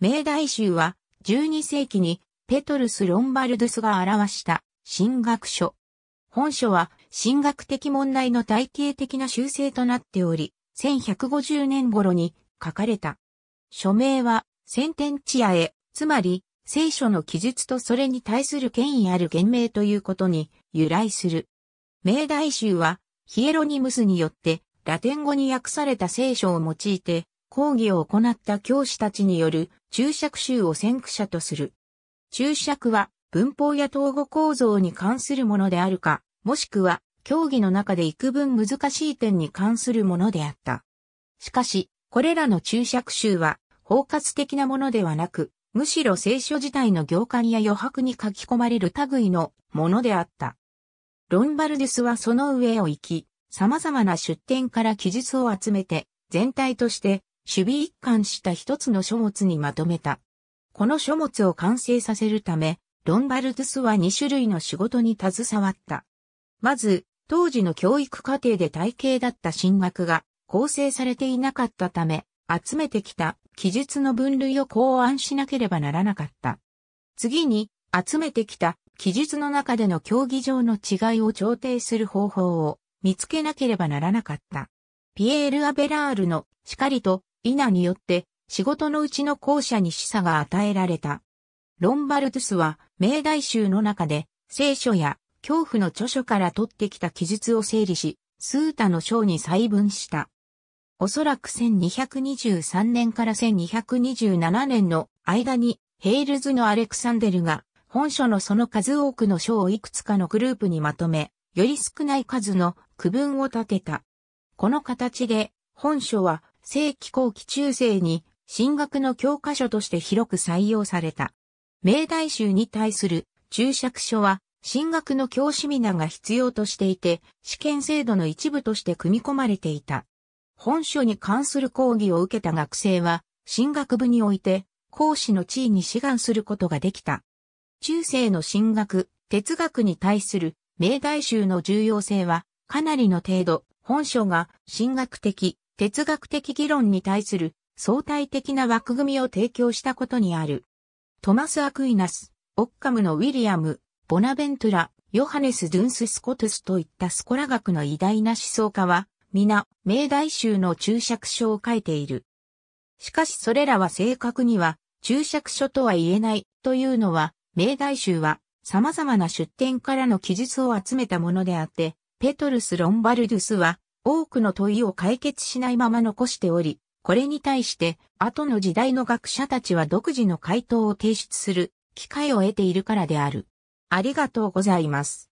明大衆は12世紀にペトルス・ロンバルドゥスが表した神学書。本書は神学的問題の体系的な修正となっており、1150年頃に書かれた。署名は、先天地アへ、つまり、聖書の記述とそれに対する権威ある言明ということに由来する。明大衆は、ヒエロニムスによって、ラテン語に訳された聖書を用いて、講義を行った教師たちによる注釈集を先駆者とする。注釈は文法や統合構造に関するものであるか、もしくは競技の中で幾分難しい点に関するものであった。しかし、これらの注釈集は包括的なものではなく、むしろ聖書自体の行間や余白に書き込まれる類のものであった。ロンバルデスはその上を行き、様々な出典から記述を集めて、全体として守備一貫した一つの書物にまとめた。この書物を完成させるため、ロンバルドゥスは2種類の仕事に携わった。まず、当時の教育課程で体系だった進学が構成されていなかったため、集めてきた記述の分類を考案しなければならなかった。次に、集めてきた記述の中での競技場の違いを調停する方法を見つけなければならなかった。ピエール・アベラールのしかりとイナによって仕事のうちの後者に示唆が与えられた。ロンバルトゥスは命題集の中で聖書や恐怖の著書から取ってきた記述を整理し、スータの章に細分した。おそらく1223年から1227年の間にヘイルズのアレクサンデルが本書のその数多くの章をいくつかのグループにまとめ、より少ない数の区分を立てた。この形で本書は正規後期中世に進学の教科書として広く採用された。明大衆に対する注釈書は進学の教師皆が必要としていて、試験制度の一部として組み込まれていた。本書に関する講義を受けた学生は、進学部において、講師の地位に志願することができた。中世の進学、哲学に対する明大衆の重要性は、かなりの程度、本書が進学的、哲学的議論に対する相対的な枠組みを提供したことにある。トマス・アクイナス、オッカムのウィリアム、ボナベントラ、ヨハネス・ドゥンス・スコトゥスといったスコラ学の偉大な思想家は、皆、明大衆の注釈書を書いている。しかしそれらは正確には、注釈書とは言えないというのは、明大衆は様々な出典からの記述を集めたものであって、ペトルス・ロンバルドゥスは多くの問いを解決しないまま残しており、これに対して後の時代の学者たちは独自の回答を提出する機会を得ているからである。ありがとうございます。